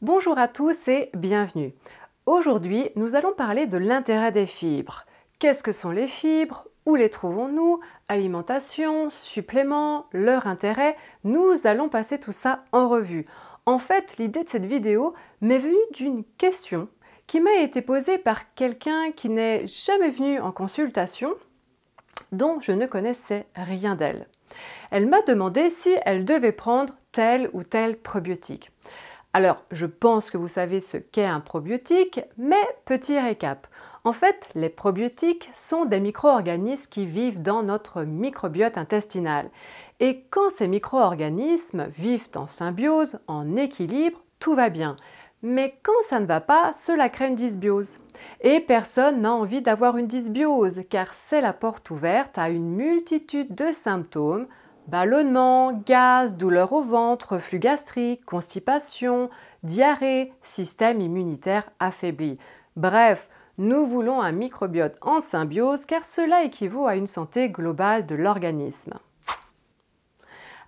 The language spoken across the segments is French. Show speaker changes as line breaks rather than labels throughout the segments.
Bonjour à tous et bienvenue. Aujourd'hui, nous allons parler de l'intérêt des fibres. Qu'est-ce que sont les fibres Où les trouvons-nous Alimentation, suppléments, leur intérêt Nous allons passer tout ça en revue. En fait, l'idée de cette vidéo m'est venue d'une question qui m'a été posée par quelqu'un qui n'est jamais venu en consultation, dont je ne connaissais rien d'elle. Elle m'a demandé si elle devait prendre tel ou tel probiotique. Alors, je pense que vous savez ce qu'est un probiotique, mais petit récap. En fait, les probiotiques sont des micro-organismes qui vivent dans notre microbiote intestinal. Et quand ces micro-organismes vivent en symbiose, en équilibre, tout va bien. Mais quand ça ne va pas, cela crée une dysbiose. Et personne n'a envie d'avoir une dysbiose, car c'est la porte ouverte à une multitude de symptômes ballonnement, gaz, douleur au ventre, flux gastrique, constipation, diarrhée, système immunitaire affaibli. Bref, nous voulons un microbiote en symbiose car cela équivaut à une santé globale de l'organisme.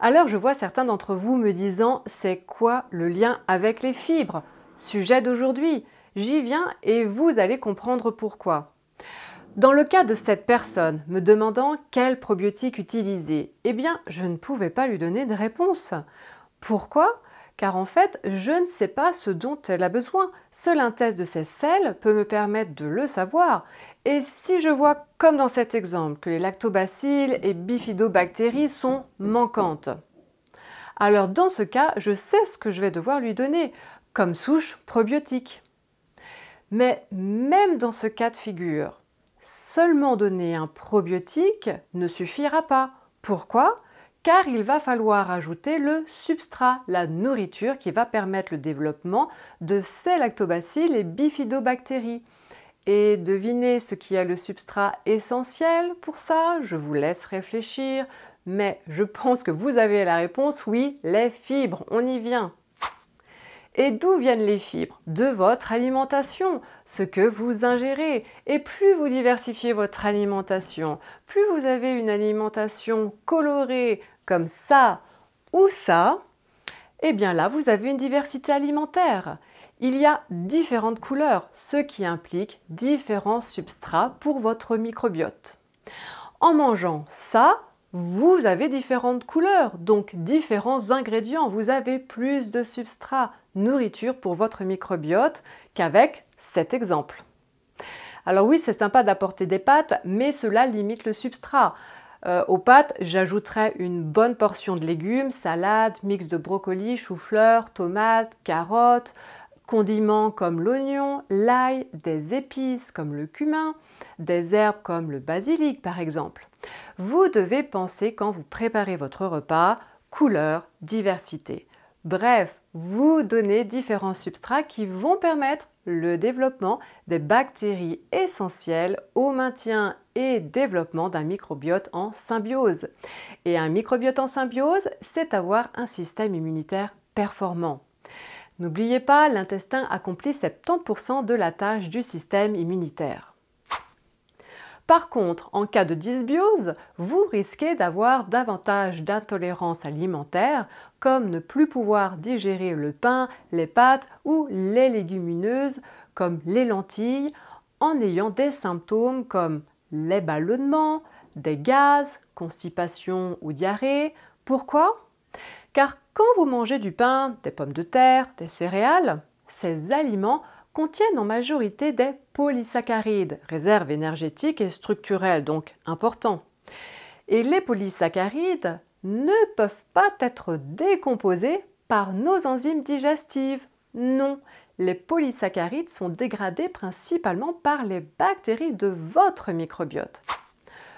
Alors je vois certains d'entre vous me disant c'est quoi le lien avec les fibres Sujet d'aujourd'hui. J'y viens et vous allez comprendre pourquoi. Dans le cas de cette personne me demandant quel probiotique utiliser, eh bien, je ne pouvais pas lui donner de réponse. Pourquoi Car en fait, je ne sais pas ce dont elle a besoin. Seul un test de ses selles peut me permettre de le savoir. Et si je vois, comme dans cet exemple, que les lactobacilles et bifidobactéries sont manquantes, alors dans ce cas, je sais ce que je vais devoir lui donner comme souche probiotique. Mais même dans ce cas de figure, Seulement donner un probiotique ne suffira pas. Pourquoi Car il va falloir ajouter le substrat, la nourriture qui va permettre le développement de ces lactobacilles et bifidobactéries. Et devinez ce qui est le substrat essentiel pour ça Je vous laisse réfléchir. Mais je pense que vous avez la réponse, oui, les fibres, on y vient. Et d'où viennent les fibres De votre alimentation, ce que vous ingérez. Et plus vous diversifiez votre alimentation, plus vous avez une alimentation colorée comme ça ou ça, et eh bien là, vous avez une diversité alimentaire. Il y a différentes couleurs, ce qui implique différents substrats pour votre microbiote. En mangeant ça, vous avez différentes couleurs, donc différents ingrédients. Vous avez plus de substrat, nourriture pour votre microbiote qu'avec cet exemple. Alors oui, c'est sympa d'apporter des pâtes, mais cela limite le substrat. Euh, aux pâtes, j'ajouterai une bonne portion de légumes, salade, mix de brocolis, choux, fleurs, tomates, carottes, condiments comme l'oignon, l'ail, des épices comme le cumin, des herbes comme le basilic par exemple. Vous devez penser quand vous préparez votre repas couleur, diversité. Bref, vous donnez différents substrats qui vont permettre le développement des bactéries essentielles au maintien et développement d'un microbiote en symbiose. Et un microbiote en symbiose, c'est avoir un système immunitaire performant. N'oubliez pas, l'intestin accomplit 70% de la tâche du système immunitaire. Par contre, en cas de dysbiose, vous risquez d'avoir davantage d'intolérance alimentaire, comme ne plus pouvoir digérer le pain, les pâtes ou les légumineuses, comme les lentilles, en ayant des symptômes comme les ballonnements, des gaz, constipation ou diarrhée. Pourquoi Car quand vous mangez du pain, des pommes de terre, des céréales, ces aliments contiennent en majorité des polysaccharides, réserves énergétiques et structurelles donc importants Et les polysaccharides ne peuvent pas être décomposés par nos enzymes digestives. Non, les polysaccharides sont dégradés principalement par les bactéries de votre microbiote.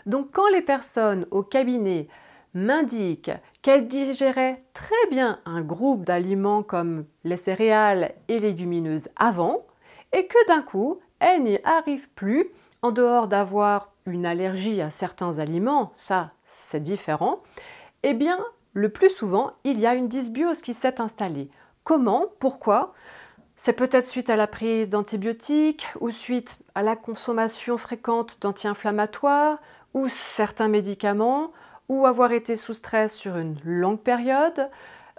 Donc quand les personnes au cabinet m'indiquent qu'elles digéraient très bien un groupe d'aliments comme les céréales et légumineuses avant, et que d'un coup, elle n'y arrive plus, en dehors d'avoir une allergie à certains aliments, ça c'est différent, eh bien le plus souvent, il y a une dysbiose qui s'est installée. Comment Pourquoi C'est peut-être suite à la prise d'antibiotiques ou suite à la consommation fréquente d'anti-inflammatoires ou certains médicaments ou avoir été sous stress sur une longue période,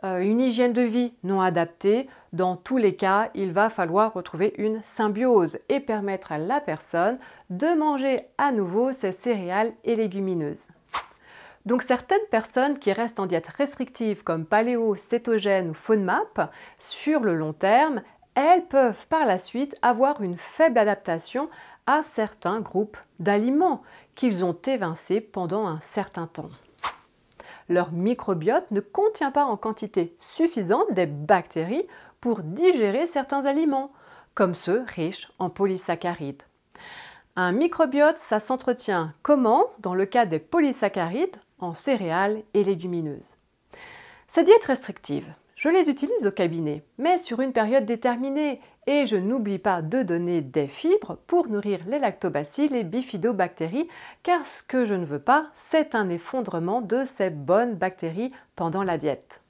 euh, une hygiène de vie non adaptée, dans tous les cas, il va falloir retrouver une symbiose et permettre à la personne de manger à nouveau ses céréales et légumineuses. Donc certaines personnes qui restent en diète restrictive comme paléo, cétogène ou FODMAP, sur le long terme, elles peuvent par la suite avoir une faible adaptation à certains groupes d'aliments qu'ils ont évincés pendant un certain temps. Leur microbiote ne contient pas en quantité suffisante des bactéries pour digérer certains aliments, comme ceux riches en polysaccharides. Un microbiote, ça s'entretient comment Dans le cas des polysaccharides, en céréales et légumineuses. Ces diètes restrictives, je les utilise au cabinet, mais sur une période déterminée, et je n'oublie pas de donner des fibres pour nourrir les lactobacilles et bifidobactéries, car ce que je ne veux pas, c'est un effondrement de ces bonnes bactéries pendant la diète.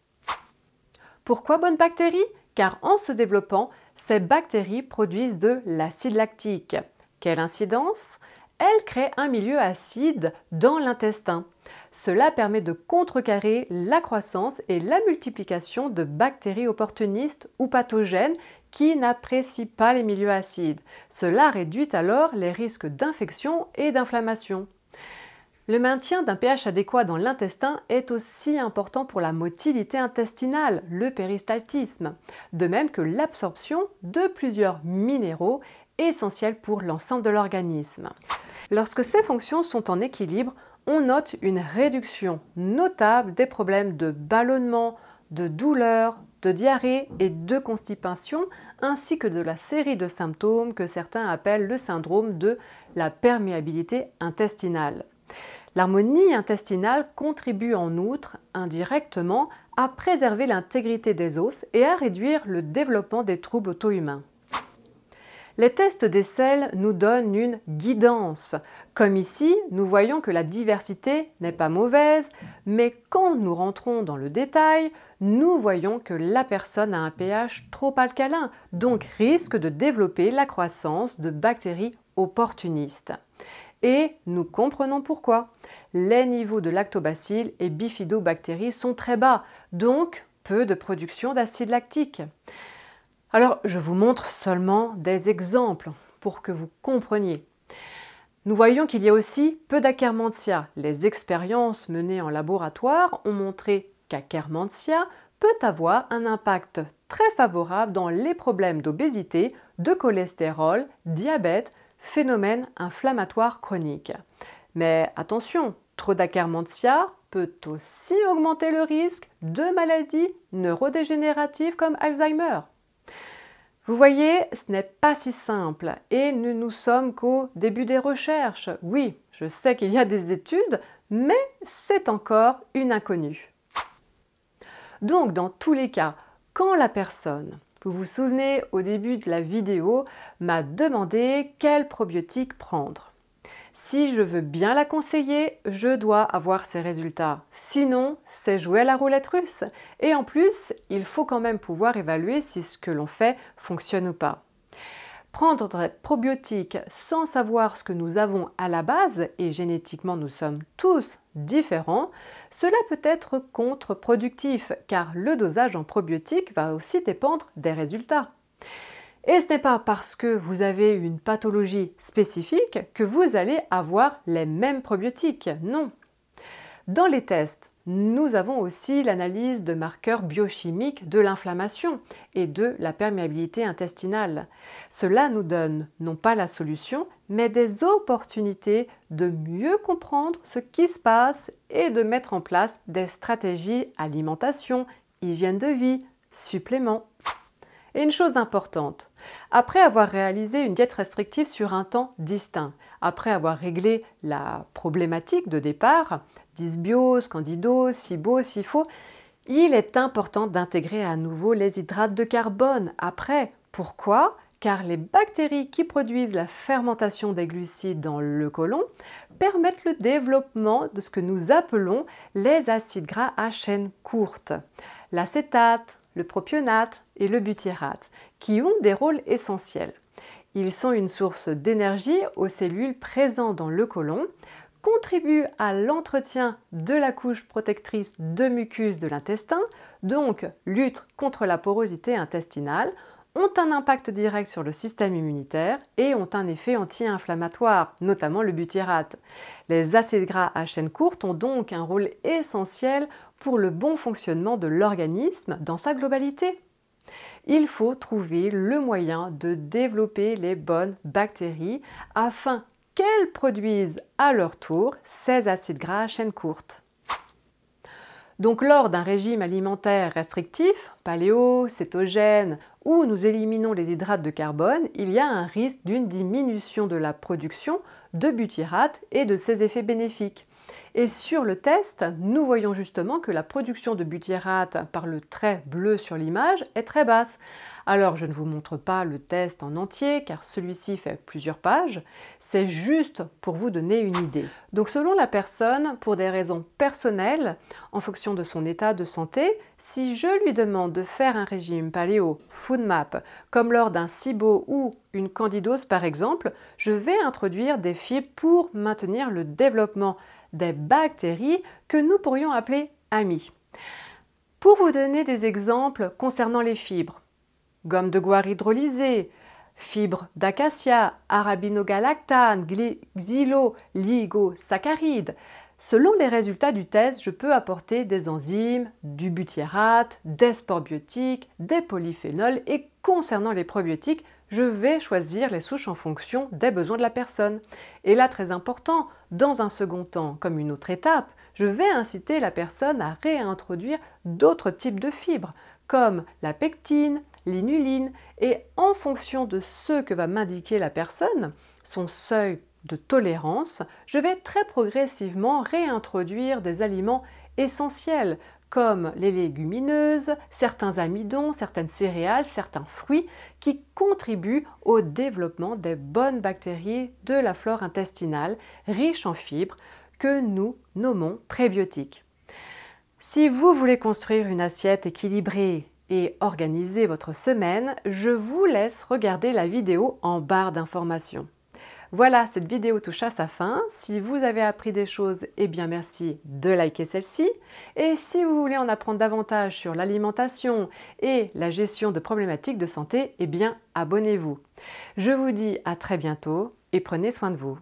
Pourquoi bonnes bactéries Car en se développant, ces bactéries produisent de l'acide lactique. Quelle incidence Elles créent un milieu acide dans l'intestin. Cela permet de contrecarrer la croissance et la multiplication de bactéries opportunistes ou pathogènes qui n'apprécient pas les milieux acides. Cela réduit alors les risques d'infection et d'inflammation. Le maintien d'un pH adéquat dans l'intestin est aussi important pour la motilité intestinale, le péristaltisme, de même que l'absorption de plusieurs minéraux essentiels pour l'ensemble de l'organisme. Lorsque ces fonctions sont en équilibre, on note une réduction notable des problèmes de ballonnement, de douleur, de diarrhée et de constipation, ainsi que de la série de symptômes que certains appellent le syndrome de la perméabilité intestinale. L'harmonie intestinale contribue en outre, indirectement, à préserver l'intégrité des os et à réduire le développement des troubles auto-humains. Les tests des selles nous donnent une guidance. Comme ici, nous voyons que la diversité n'est pas mauvaise, mais quand nous rentrons dans le détail, nous voyons que la personne a un pH trop alcalin, donc risque de développer la croissance de bactéries opportunistes. Et nous comprenons pourquoi. Les niveaux de lactobacilles et bifidobactéries sont très bas, donc peu de production d'acide lactique. Alors, je vous montre seulement des exemples pour que vous compreniez. Nous voyons qu'il y a aussi peu d'ackermantia. Les expériences menées en laboratoire ont montré qu'ackermantia peut avoir un impact très favorable dans les problèmes d'obésité, de cholestérol, diabète, phénomène inflammatoire chronique. Mais attention, trop d'acquermentia peut aussi augmenter le risque de maladies neurodégénératives comme Alzheimer. Vous voyez, ce n'est pas si simple et nous nous sommes qu'au début des recherches. Oui, je sais qu'il y a des études, mais c'est encore une inconnue. Donc, dans tous les cas, quand la personne vous vous souvenez, au début de la vidéo, m'a demandé quel probiotique prendre. Si je veux bien la conseiller, je dois avoir ses résultats. Sinon, c'est jouer à la roulette russe. Et en plus, il faut quand même pouvoir évaluer si ce que l'on fait fonctionne ou pas prendre des probiotiques sans savoir ce que nous avons à la base, et génétiquement nous sommes tous différents, cela peut être contre-productif car le dosage en probiotiques va aussi dépendre des résultats. Et ce n'est pas parce que vous avez une pathologie spécifique que vous allez avoir les mêmes probiotiques, non. Dans les tests, nous avons aussi l'analyse de marqueurs biochimiques de l'inflammation et de la perméabilité intestinale. Cela nous donne non pas la solution, mais des opportunités de mieux comprendre ce qui se passe et de mettre en place des stratégies alimentation, hygiène de vie, suppléments. Et une chose importante, après avoir réalisé une diète restrictive sur un temps distinct, après avoir réglé la problématique de départ, dysbiose, candidose, SIBO, faux, il est important d'intégrer à nouveau les hydrates de carbone. Après, pourquoi Car les bactéries qui produisent la fermentation des glucides dans le côlon permettent le développement de ce que nous appelons les acides gras à chaîne courte, l'acétate, le propionate et le butyrate, qui ont des rôles essentiels. Ils sont une source d'énergie aux cellules présentes dans le côlon, contribuent à l'entretien de la couche protectrice de mucus de l'intestin, donc luttent contre la porosité intestinale, ont un impact direct sur le système immunitaire et ont un effet anti-inflammatoire, notamment le butyrate. Les acides gras à chaîne courte ont donc un rôle essentiel pour le bon fonctionnement de l'organisme dans sa globalité il faut trouver le moyen de développer les bonnes bactéries afin qu'elles produisent à leur tour ces acides gras à chaîne courte. Donc lors d'un régime alimentaire restrictif, paléo, cétogène, où nous éliminons les hydrates de carbone, il y a un risque d'une diminution de la production de butyrate et de ses effets bénéfiques. Et sur le test, nous voyons justement que la production de butyrate par le trait bleu sur l'image est très basse. Alors je ne vous montre pas le test en entier car celui-ci fait plusieurs pages, c'est juste pour vous donner une idée. Donc selon la personne, pour des raisons personnelles, en fonction de son état de santé, si je lui demande de faire un régime paléo food map comme lors d'un SIBO ou une candidose par exemple, je vais introduire des fibres pour maintenir le développement des bactéries que nous pourrions appeler amis. Pour vous donner des exemples concernant les fibres, gomme de goire hydrolysée, fibres d'acacia, arabinogalactane, xyloligosaccharides. Selon les résultats du test, je peux apporter des enzymes, du butyrate, des sporbiotiques, des polyphénols et concernant les probiotiques, je vais choisir les souches en fonction des besoins de la personne. Et là, très important, dans un second temps, comme une autre étape, je vais inciter la personne à réintroduire d'autres types de fibres, comme la pectine, l'inuline, et en fonction de ce que va m'indiquer la personne, son seuil de tolérance, je vais très progressivement réintroduire des aliments essentiels comme les légumineuses, certains amidons, certaines céréales, certains fruits qui contribuent au développement des bonnes bactéries de la flore intestinale riches en fibres que nous nommons prébiotiques. Si vous voulez construire une assiette équilibrée et organiser votre semaine, je vous laisse regarder la vidéo en barre d'informations. Voilà, cette vidéo touche à sa fin. Si vous avez appris des choses, eh bien merci de liker celle-ci. Et si vous voulez en apprendre davantage sur l'alimentation et la gestion de problématiques de santé, eh bien abonnez-vous. Je vous dis à très bientôt et prenez soin de vous.